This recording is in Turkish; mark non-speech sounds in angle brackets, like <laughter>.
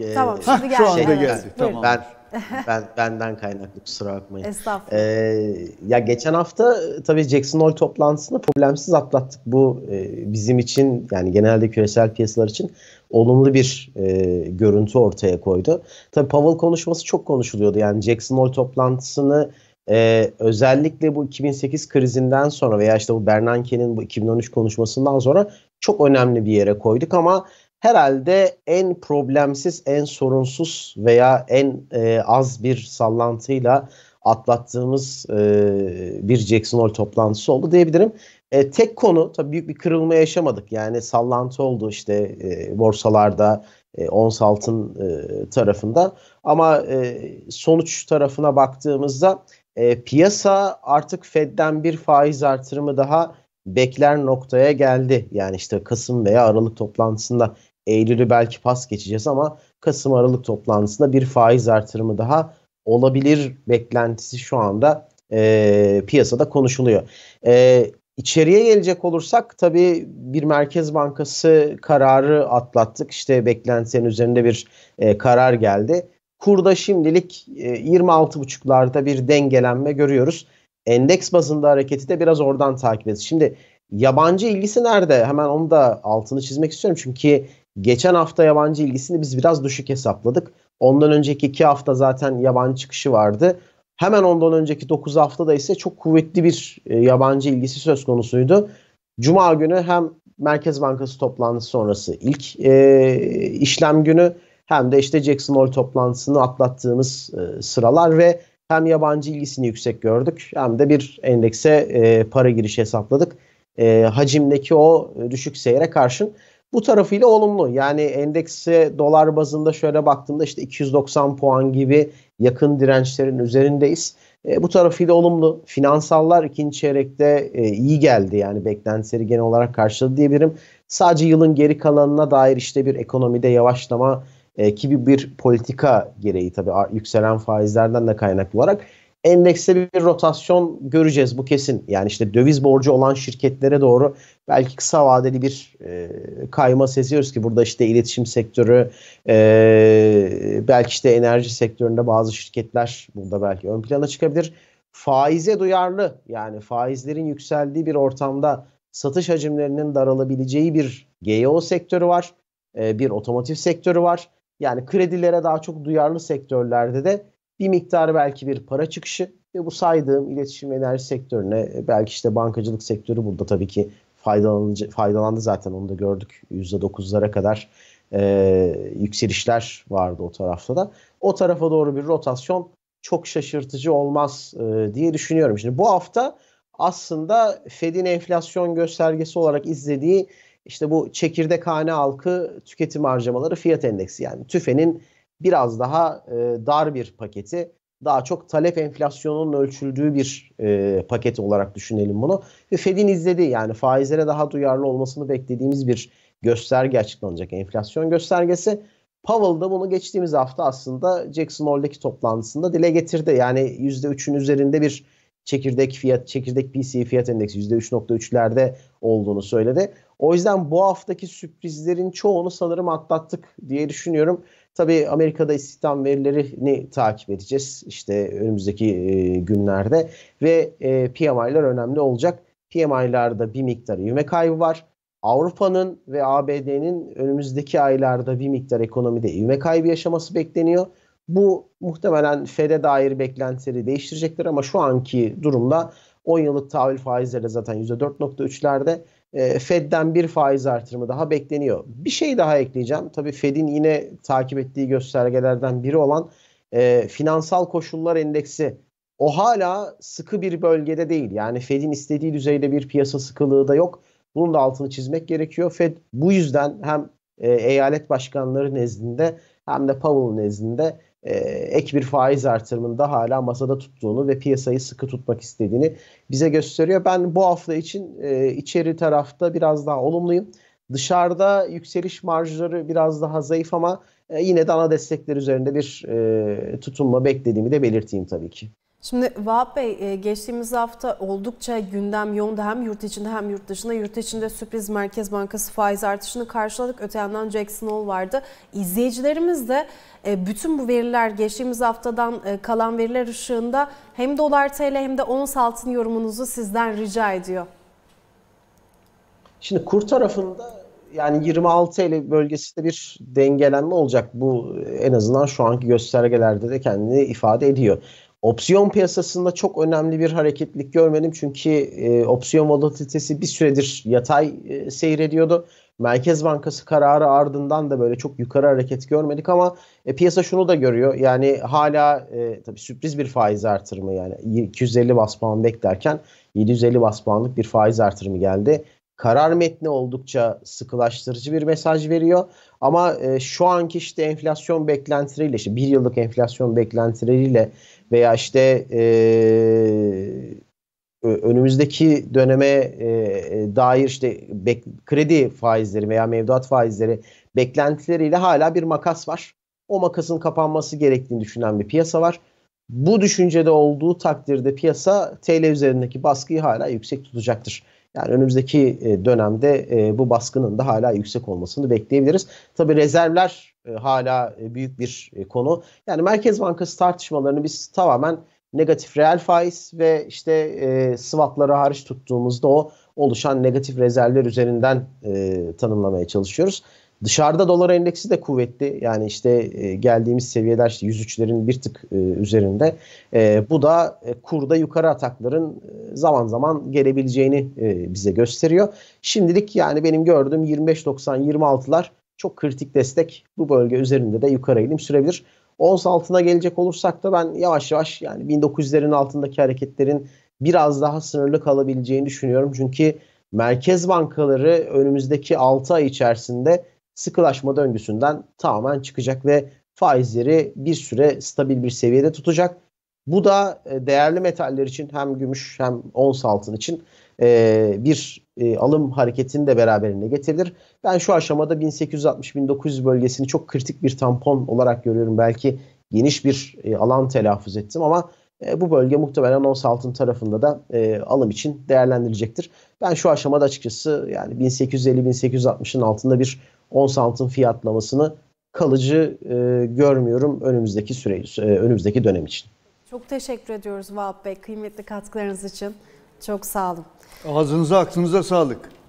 E, tamam şimdi geldi. Şu anda şey, geldi. Evet, tamam. Ben <laughs> ben benden kaynaklı kusura bakmayın. Estağfurullah. Ee, ya geçen hafta e, tabii Jackson Hole toplantısını problemsiz atlattık. Bu e, bizim için yani genelde küresel piyasalar için olumlu bir e, görüntü ortaya koydu. Tabii Powell konuşması çok konuşuluyordu. Yani Jackson Hole toplantısını ee, özellikle bu 2008 krizinden sonra veya işte bu Bernanke'nin bu 2013 konuşmasından sonra çok önemli bir yere koyduk ama herhalde en problemsiz, en sorunsuz veya en e, az bir sallantıyla atlattığımız e, bir Jackson Hole toplantısı oldu diyebilirim. E, tek konu tabii büyük bir kırılma yaşamadık. Yani sallantı oldu işte e, borsalarda e, ons altın e, tarafında. Ama e, sonuç tarafına baktığımızda e, piyasa artık Fed'den bir faiz artırımı daha bekler noktaya geldi. Yani işte Kasım veya Aralık toplantısında Eylül'ü belki pas geçeceğiz ama Kasım Aralık toplantısında bir faiz artırımı daha olabilir beklentisi şu anda e, piyasada konuşuluyor. E, İçeriye gelecek olursak tabii bir Merkez Bankası kararı atlattık. İşte beklentilerin üzerinde bir e, karar geldi. Kurda şimdilik e, 26.5'larda bir dengelenme görüyoruz endeks bazında hareketi de biraz oradan takip edeceğiz. Şimdi yabancı ilgisi nerede? Hemen onu da altını çizmek istiyorum. Çünkü geçen hafta yabancı ilgisini biz biraz düşük hesapladık. Ondan önceki iki hafta zaten yabancı çıkışı vardı. Hemen ondan önceki 9 haftada ise çok kuvvetli bir e, yabancı ilgisi söz konusuydu. Cuma günü hem Merkez Bankası toplantısı sonrası ilk e, işlem günü hem de işte Jackson Hole toplantısını atlattığımız e, sıralar ve hem yabancı ilgisini yüksek gördük hem de bir endekse e, para girişi hesapladık. E, hacimdeki o düşük seyre karşın. Bu tarafıyla olumlu. Yani endekse dolar bazında şöyle baktığımda işte 290 puan gibi yakın dirençlerin üzerindeyiz. E, bu tarafıyla olumlu. Finansallar ikinci çeyrekte e, iyi geldi. Yani beklentileri genel olarak karşıladı diyebilirim. Sadece yılın geri kalanına dair işte bir ekonomide yavaşlama e, bir politika gereği tabii yükselen faizlerden de kaynaklı olarak endekste bir rotasyon göreceğiz bu kesin. Yani işte döviz borcu olan şirketlere doğru belki kısa vadeli bir e, kayma seziyoruz ki burada işte iletişim sektörü e, belki işte enerji sektöründe bazı şirketler burada belki ön plana çıkabilir. Faize duyarlı yani faizlerin yükseldiği bir ortamda satış hacimlerinin daralabileceği bir GEO sektörü var. E, bir otomotiv sektörü var yani kredilere daha çok duyarlı sektörlerde de bir miktar belki bir para çıkışı ve bu saydığım iletişim ve enerji sektörüne e, belki işte bankacılık sektörü burada tabii ki faydalanıcı, faydalandı zaten onu da gördük. %9'lara kadar e, yükselişler vardı o tarafta da. O tarafa doğru bir rotasyon çok şaşırtıcı olmaz e, diye düşünüyorum. Şimdi bu hafta aslında Fed'in enflasyon göstergesi olarak izlediği işte bu çekirdek hane halkı tüketim harcamaları fiyat endeksi yani TÜFE'nin biraz daha e, dar bir paketi. Daha çok talep enflasyonunun ölçüldüğü bir e, paket olarak düşünelim bunu. Ve Fed'in izlediği yani faizlere daha duyarlı olmasını beklediğimiz bir gösterge açıklanacak. Enflasyon göstergesi. Powell da bunu geçtiğimiz hafta aslında Jackson Hole'daki toplantısında dile getirdi. Yani %3'ün üzerinde bir çekirdek fiyat, çekirdek PCE fiyat endeksi %3.3'lerde olduğunu söyledi. O yüzden bu haftaki sürprizlerin çoğunu sanırım atlattık diye düşünüyorum. Tabii Amerika'da istihdam verilerini takip edeceğiz işte önümüzdeki e, günlerde ve e, PMI'lar önemli olacak. PMI'larda bir miktar yüme kaybı var. Avrupa'nın ve ABD'nin önümüzdeki aylarda bir miktar ekonomide ivme kaybı yaşaması bekleniyor. Bu muhtemelen FED'e dair beklentileri değiştirecektir ama şu anki durumda 10 yıllık tahvil faizleri zaten %4.3'lerde e, Fed'den bir faiz artırımı daha bekleniyor. Bir şey daha ekleyeceğim. Tabii Fed'in yine takip ettiği göstergelerden biri olan e, finansal koşullar endeksi. O hala sıkı bir bölgede değil. Yani Fed'in istediği düzeyde bir piyasa sıkılığı da yok. Bunun da altını çizmek gerekiyor. Fed bu yüzden hem e, eyalet başkanları nezdinde hem de Powell nezdinde e, ek bir faiz artırımında hala masada tuttuğunu ve piyasayı sıkı tutmak istediğini bize gösteriyor. Ben bu hafta için e, içeri tarafta biraz daha olumluyum. Dışarıda yükseliş marjları biraz daha zayıf ama e, yine de ana destekler üzerinde bir e, tutunma beklediğimi de belirteyim tabii ki. Şimdi Vahap Bey e, geçtiğimiz hafta oldukça gündem yoğundu hem yurt içinde hem yurt dışında. Yurt içinde sürpriz Merkez Bankası faiz artışını karşıladık. Öte yandan Jackson Hole vardı. İzleyicilerimiz de e, bütün bu veriler geçtiğimiz haftadan e, kalan veriler ışığında hem dolar TL hem de ons altın yorumunuzu sizden rica ediyor. Şimdi kur tarafında yani 26 TL bölgesinde bir dengelenme olacak. Bu en azından şu anki göstergelerde de kendini ifade ediyor. Opsiyon piyasasında çok önemli bir hareketlik görmedim çünkü e, opsiyon volatilitesi bir süredir yatay e, seyrediyordu. Merkez Bankası kararı ardından da böyle çok yukarı hareket görmedik ama e, piyasa şunu da görüyor. Yani hala e, tabii sürpriz bir faiz artırımı yani 250 bas puan beklerken 750 bas puanlık bir faiz artırımı geldi. Karar metni oldukça sıkılaştırıcı bir mesaj veriyor. Ama e, şu anki işte enflasyon beklentileriyle işte bir yıllık enflasyon beklentileriyle veya işte e, önümüzdeki döneme e, e, dair işte bek, kredi faizleri veya mevduat faizleri beklentileriyle hala bir makas var. O makasın kapanması gerektiğini düşünen bir piyasa var. Bu düşüncede olduğu takdirde piyasa TL üzerindeki baskıyı hala yüksek tutacaktır. Yani önümüzdeki e, dönemde e, bu baskının da hala yüksek olmasını bekleyebiliriz. Tabi rezervler e, hala büyük bir konu. Yani Merkez Bankası tartışmalarını biz tamamen negatif reel faiz ve işte e, swapları hariç tuttuğumuzda o oluşan negatif rezervler üzerinden e, tanımlamaya çalışıyoruz. Dışarıda dolar endeksi de kuvvetli. Yani işte e, geldiğimiz seviyeler işte 103'lerin bir tık e, üzerinde. E, bu da kurda yukarı atakların zaman zaman gelebileceğini bize gösteriyor. Şimdilik yani benim gördüğüm 25.90-26'lar çok kritik destek. Bu bölge üzerinde de yukarı eğilim sürebilir. Ons altına gelecek olursak da ben yavaş yavaş yani 1900'lerin altındaki hareketlerin biraz daha sınırlı kalabileceğini düşünüyorum. Çünkü merkez bankaları önümüzdeki 6 ay içerisinde sıkılaşma döngüsünden tamamen çıkacak ve faizleri bir süre stabil bir seviyede tutacak. Bu da e, değerli metaller için hem gümüş hem ons altın için e, bir e, alım hareketini de beraberinde getirir. Ben şu aşamada 1860-1900 bölgesini çok kritik bir tampon olarak görüyorum. Belki geniş bir alan telaffuz ettim ama bu bölge muhtemelen ons altın tarafında da alım için değerlendirilecektir. Ben şu aşamada açıkçası yani 1850-1860'ın altında bir ons altın fiyatlamasını kalıcı e, görmüyorum önümüzdeki süreç, e, önümüzdeki dönem için. Çok teşekkür ediyoruz Vahap Bey kıymetli katkılarınız için. Çok sağ olun. Ağzınıza aklınıza sağlık.